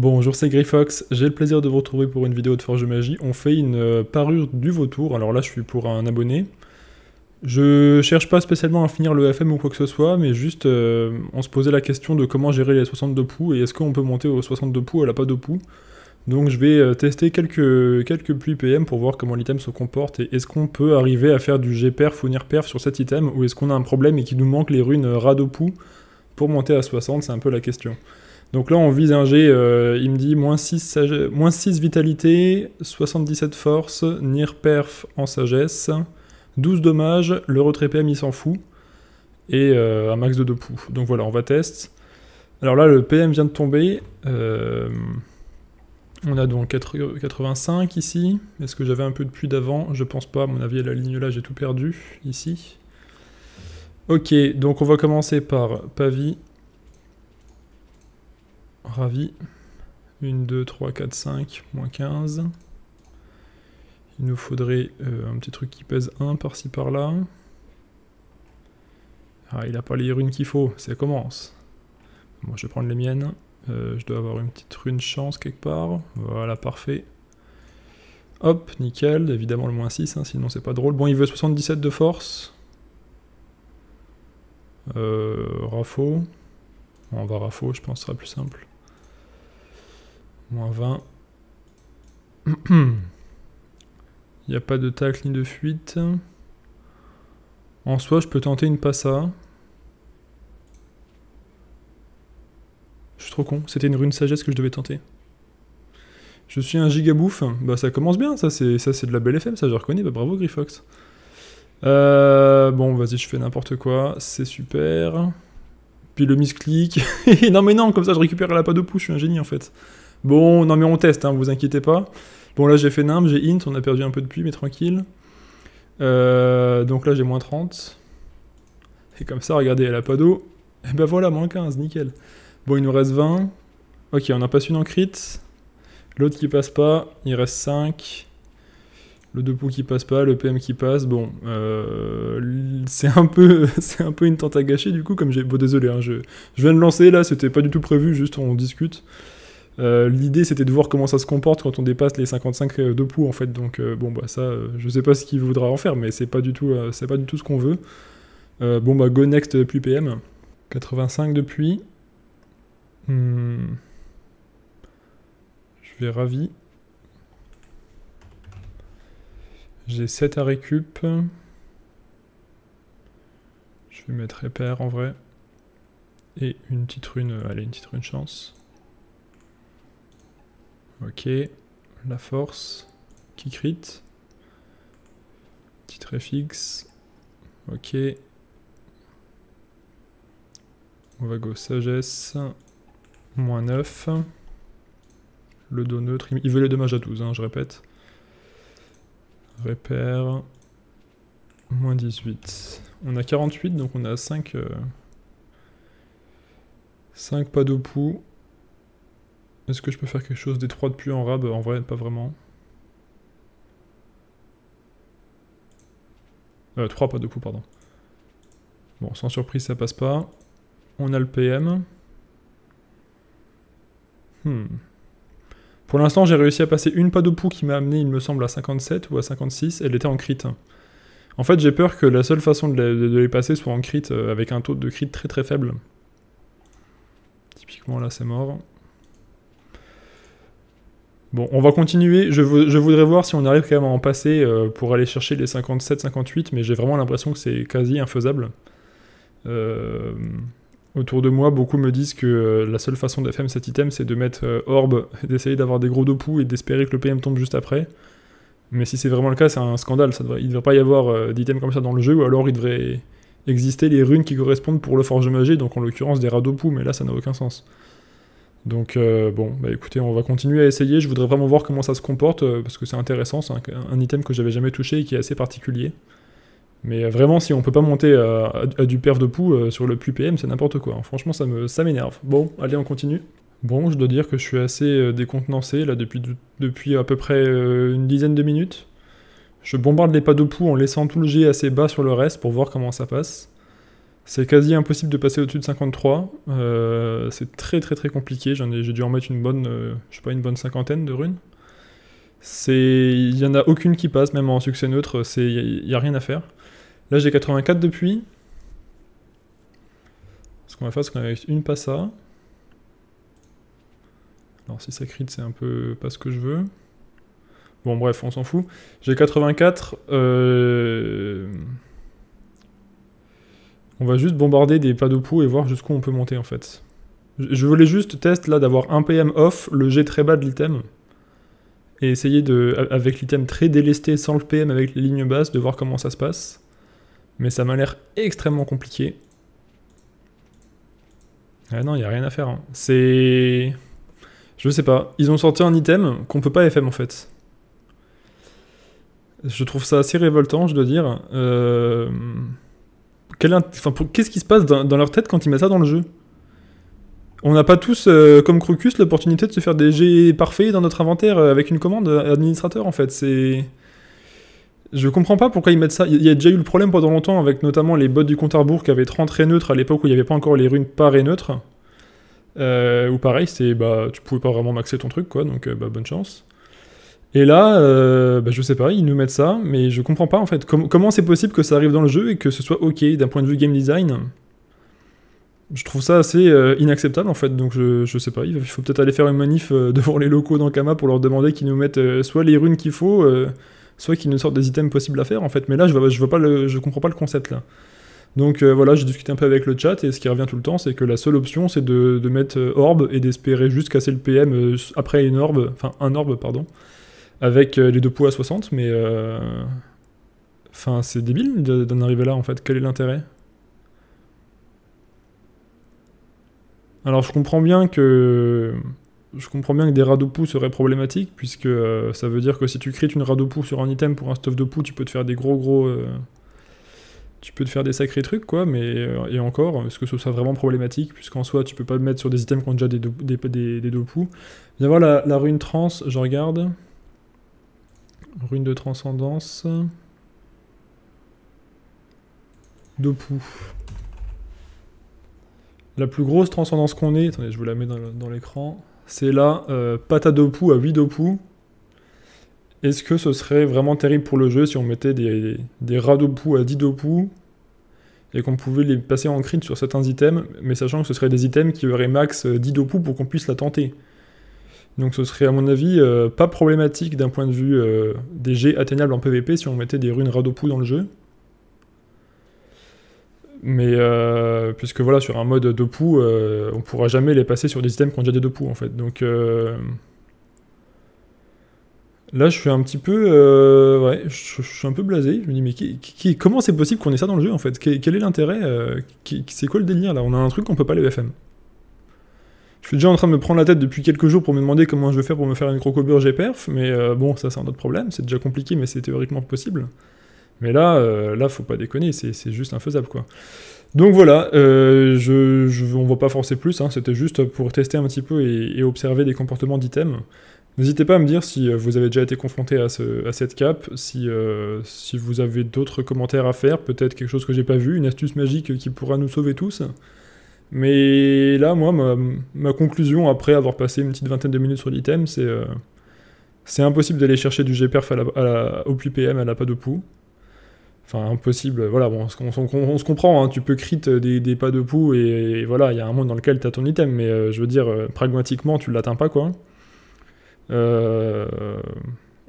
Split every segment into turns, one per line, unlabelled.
Bonjour, c'est Grifox, J'ai le plaisir de vous retrouver pour une vidéo de Forge Magie. On fait une euh, parure du vautour. Alors là, je suis pour un abonné. Je cherche pas spécialement à finir le FM ou quoi que ce soit, mais juste euh, on se posait la question de comment gérer les 62 poux et est-ce qu'on peut monter aux 62 poux à la pas de poux. Donc je vais euh, tester quelques, quelques puits PM pour voir comment l'item se comporte et est-ce qu'on peut arriver à faire du G-perf ou perf sur cet item ou est-ce qu'on a un problème et qu'il nous manque les runes radopoux pour monter à 60, c'est un peu la question. Donc là, on vise un G, euh, il me dit moins 6, 6 vitalité, 77 force, nir perf en sagesse, 12 dommages, le retrait PM il s'en fout, et euh, un max de 2 poux. Donc voilà, on va test. Alors là, le PM vient de tomber. Euh, on a donc 4... 85 ici. Est-ce que j'avais un peu de puits d'avant Je pense pas, à mon avis, à la ligne là, j'ai tout perdu ici. Ok, donc on va commencer par Pavi ravi. 1, 2, 3, 4, 5, moins 15. Il nous faudrait euh, un petit truc qui pèse 1 par-ci par-là. Ah, il n'a pas les runes qu'il faut, ça commence. Moi, bon, je vais prendre les miennes. Euh, je dois avoir une petite rune chance quelque part. Voilà, parfait. Hop, nickel. Évidemment, le moins 6, hein, sinon c'est pas drôle. Bon, il veut 77 de force. Euh, Rafo. on va Rafo, je pense, ce sera plus simple. Moins 20. Il n'y a pas de tacle ni de fuite. En soi, je peux tenter une passa. Je suis trop con. C'était une rune sagesse que je devais tenter. Je suis un gigabouffe. Bah ça commence bien, ça c'est ça c'est de la belle FM, ça je reconnais. Bah bravo Grifox. Euh, bon vas-y, je fais n'importe quoi, c'est super. Puis le misclick. non mais non, comme ça je récupère la pas de pouce, je suis un génie en fait. Bon, non mais on teste, hein, vous inquiétez pas. Bon là j'ai fait nimb, j'ai int, on a perdu un peu de puits mais tranquille. Euh, donc là j'ai moins 30. Et comme ça, regardez, elle a pas d'eau. Et eh ben voilà, moins 15, nickel. Bon, il nous reste 20. Ok, on a passé une en crit. L'autre qui passe pas, il reste 5. Le poux qui passe pas, le PM qui passe, bon, euh, c'est un peu, c'est un peu une tente à gâcher du coup, comme j'ai, bon désolé, hein, je, je viens de lancer là, c'était pas du tout prévu, juste on discute. Euh, l'idée c'était de voir comment ça se comporte quand on dépasse les 55 euh, de poux en fait. Donc euh, bon bah ça, je sais pas ce qu'il voudra en faire, mais c'est pas du tout, c'est pas du tout ce qu'on veut. bon bah go next plus PM. 85 depuis. Je vais ravi. J'ai 7 à récup. Je vais mettre repair en vrai. Et une petite rune, allez, une petite rune chance. Ok, la force, qui crit. Petit réfixe. Ok. On va go sagesse. Moins 9. Le dos neutre. Il veut les dommages à 12, hein, je répète. Repère. Moins 18. On a 48, donc on a 5... 5 euh, pas de poux. Est-ce que je peux faire quelque chose des trois depuis en rab En vrai, pas vraiment. Euh, trois pas de coups, pardon. Bon, sans surprise, ça passe pas. On a le PM. Hmm. Pour l'instant, j'ai réussi à passer une pas de poux qui m'a amené, il me semble, à 57 ou à 56. Elle était en crit. En fait, j'ai peur que la seule façon de les, passer soit en crit, euh, avec un taux de crit très très faible. Typiquement, là, c'est mort. Bon, on va continuer. Je, voudrais voir si on arrive quand même à en passer euh, pour aller chercher les 57-58, mais j'ai vraiment l'impression que c'est quasi infaisable. Euh, autour de moi, beaucoup me disent que euh, la seule façon d'FM cet item, c'est de mettre Orb, d'essayer d'avoir des gros dopous et d'espérer que le PM tombe juste après. Mais si c'est vraiment le cas, c'est un scandale. il ne devrait pas y avoir d'item comme ça dans le jeu, ou alors il devrait exister les runes qui correspondent pour le forge magique, donc en l'occurrence des radeaux poux, mais là ça n'a aucun sens. Donc euh, bon, bah écoutez, on va continuer à essayer. Je voudrais vraiment voir comment ça se comporte euh, parce que c'est intéressant. C'est un, item que j'avais jamais touché et qui est assez particulier. Mais euh, vraiment, si on peut pas monter à, du perf de pou sur le plus PM, c'est n'importe quoi. Hein. Franchement, ça m'énerve. Bon, allez, on continue. Bon, je dois dire que je suis assez décontenancé là depuis depuis à peu près une dizaine de minutes. Je bombarde les pas de pou en laissant tout le jet assez bas sur le reste pour voir comment ça passe. C'est quasi impossible de passer au-dessus de 53. Euh, c'est très très très compliqué. j'ai dû en mettre une bonne, euh, je sais pas, une bonne cinquantaine de runes. il y en a aucune qui passe, même en succès neutre. il n'y a rien à faire. Là, j'ai 84 depuis. Ce qu'on va faire, c'est qu'on va une passa. Alors si ça crit, c'est un peu pas ce que je veux. Bon bref, on s'en fout. J'ai 84. Euh... On va juste bombarder des pas de poux et voir jusqu'où on peut monter en fait. Je voulais juste test là d'avoir un PM off, le g très bas de l'item, et essayer de, avec l'item très délesté sans le PM avec les lignes basses, de voir comment ça se passe. Mais ça m'a l'air extrêmement compliqué. Ah non, il n'y a rien à faire. Hein. C'est... Je sais pas. Ils ont sorti un item qu'on peut pas FM en fait. Je trouve ça assez révoltant, je dois dire. Euh qu'est-ce qui se passe dans, leur tête quand ils mettent ça dans le jeu On n'a pas tous, euh, comme Crocus, l'opportunité de se faire des G parfaits dans notre inventaire euh, avec une commande euh, administrateur, en fait. C'est... Je comprends pas pourquoi ils mettent ça. Il y a déjà eu le problème pendant longtemps avec notamment les bots du compte à qui avaient 30 raies neutres à l'époque où il n'y avait pas encore les runes par et neutres. ou pareil, c'est bah tu pouvais pas vraiment maxer ton truc quoi, donc bah, bonne chance. Et là, euh, bah, je sais pas, ils nous mettent ça, mais je comprends pas en fait. comment c'est possible que ça arrive dans le jeu et que ce soit ok d'un point de vue game design Je trouve ça assez euh, inacceptable en fait, donc je, sais pas. Il faut peut-être aller faire une manif euh, devant les locaux d'Ankama pour leur demander qu'ils nous mettent euh, soit les runes qu'il faut, soit qu'ils nous sortent des items possibles à faire en fait. Mais là, je, je, pas le, je comprends pas le concept là. Donc voilà, j'ai discuté un peu avec le chat et ce qui revient tout le temps, c'est que la seule option c'est de, de, mettre orbe et d'espérer juste casser le PM après une orbe, enfin un orbe, pardon avec euh, les deux poids à 60, mais. Euh, enfin, c'est débile d'en arriver là en fait. Quel est l'intérêt Alors, je comprends bien que. Je comprends bien que des rats seraient problématiques, puisque euh, ça veut dire que si tu crées une rat sur un item pour un stuff de poux, tu peux te faire des gros gros. tu peux te faire des sacrés trucs, quoi, mais. et encore, est-ce que ce soit vraiment problématique, puisqu'en soi, tu peux pas le mettre sur des items qui ont déjà des, deux poux. Viens voir la, la rune trans, je regarde. Rune de transcendance. De La plus grosse transcendance qu'on ait, attendez, je vous la mets dans l'écran, c'est la euh, pâte à huit à 8 de Est-ce que ce serait vraiment terrible pour le jeu si on mettait des, des rats de à 10 de et qu'on pouvait les passer en crit sur certains items, mais sachant que ce seraient des items qui auraient max 10 euh, de pour qu'on puisse la tenter donc ce serait à mon avis euh, pas problématique d'un point de vue euh, des jets atteignables en PvP si on mettait des runes radopou dans le jeu. Mais euh, puisque voilà, sur un mode de poux, on pourra jamais les passer sur des items qui ont déjà des deux en fait. Donc là je suis un petit peu... ouais, je, suis un peu blasé. Je me dis mais qui, comment c'est possible qu'on ait ça dans le jeu en fait quel, est l'intérêt C'est quoi le délire là On a un truc qu'on peut pas les fm je suis déjà en train de me prendre la tête depuis quelques jours pour me demander comment je vais faire pour me faire une crocoburge et perf, mais euh, bon, ça c'est un autre problème, c'est déjà compliqué, mais c'est théoriquement possible. Mais là, euh, là, faut pas déconner, c'est juste infaisable, quoi. Donc voilà, euh, je, on va pas forcer plus, hein. c'était juste pour tester un petit peu et, observer des comportements d'items. N'hésitez pas à me dire si vous avez déjà été confronté à, ce, cette cape, si, si vous avez d'autres commentaires à faire, peut-être quelque chose que j'ai pas vu, une astuce magique qui pourra nous sauver tous. Mais là, moi, ma, conclusion, après avoir passé une petite vingtaine de minutes sur l'item, c'est euh, c'est impossible d'aller chercher du GPerf à au plus PM à la pas de pou. Enfin, impossible, voilà, bon, on, se comprend, hein, tu peux crit euh, des, pas de pou et, voilà, il y a un monde dans lequel tu as ton item, mais euh, je veux dire, pragmatiquement, tu l'atteins pas, quoi.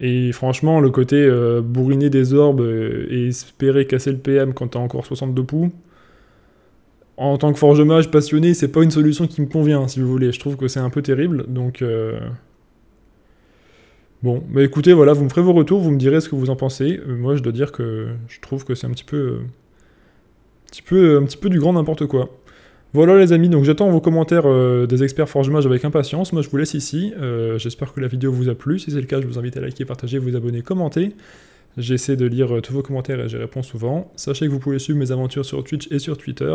et franchement, le côté bourriner des orbes et espérer casser le PM quand tu as encore 62 poux, en tant que forge mage passionné, c'est pas une solution qui me convient, si vous voulez. Je trouve que c'est un peu terrible, donc... Euh, bon, mais bah, écoutez, voilà, vous me ferez vos retours, vous me direz ce que vous en pensez. Euh, moi, je dois dire que je trouve que c'est un petit peu... Euh, un petit peu, un petit peu du grand n'importe quoi. Voilà les amis, donc j'attends vos commentaires des experts forge mage avec impatience. Moi je vous laisse ici. J'espère que la vidéo vous a plu. Si c'est le cas, je vous invite à liker, partager, vous abonner, commenter. J'essaie de lire tous vos commentaires et j'y réponds souvent. Sachez que vous pouvez suivre mes aventures sur Twitch et sur Twitter.